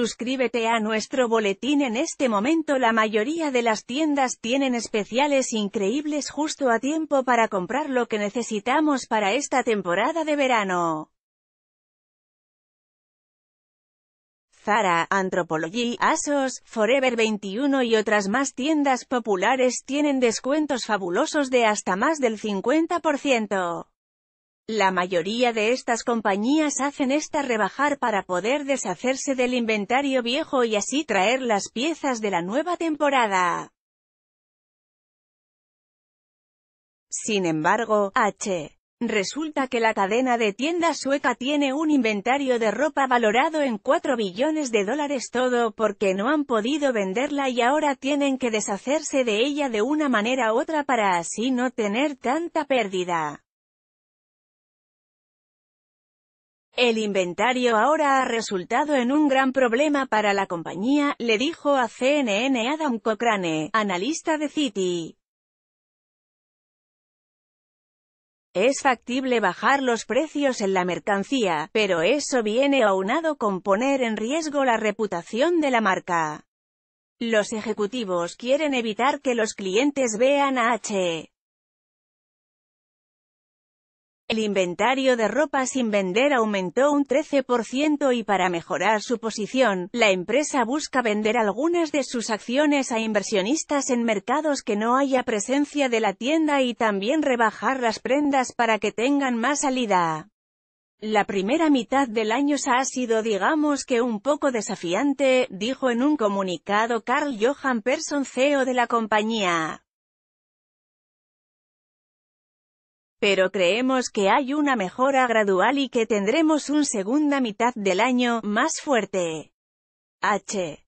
Suscríbete a nuestro boletín en este momento la mayoría de las tiendas tienen especiales increíbles justo a tiempo para comprar lo que necesitamos para esta temporada de verano. Zara, Anthropologie, ASOS, Forever 21 y otras más tiendas populares tienen descuentos fabulosos de hasta más del 50%. La mayoría de estas compañías hacen esta rebajar para poder deshacerse del inventario viejo y así traer las piezas de la nueva temporada. Sin embargo, H. Resulta que la cadena de tiendas sueca tiene un inventario de ropa valorado en 4 billones de dólares todo porque no han podido venderla y ahora tienen que deshacerse de ella de una manera u otra para así no tener tanta pérdida. El inventario ahora ha resultado en un gran problema para la compañía, le dijo a CNN Adam Cochrane, analista de Citi. Es factible bajar los precios en la mercancía, pero eso viene aunado con poner en riesgo la reputación de la marca. Los ejecutivos quieren evitar que los clientes vean a H. El inventario de ropa sin vender aumentó un 13% y para mejorar su posición, la empresa busca vender algunas de sus acciones a inversionistas en mercados que no haya presencia de la tienda y también rebajar las prendas para que tengan más salida. La primera mitad del año ha sido digamos que un poco desafiante, dijo en un comunicado Carl Johan Persson CEO de la compañía. Pero creemos que hay una mejora gradual y que tendremos un segunda mitad del año, más fuerte. H.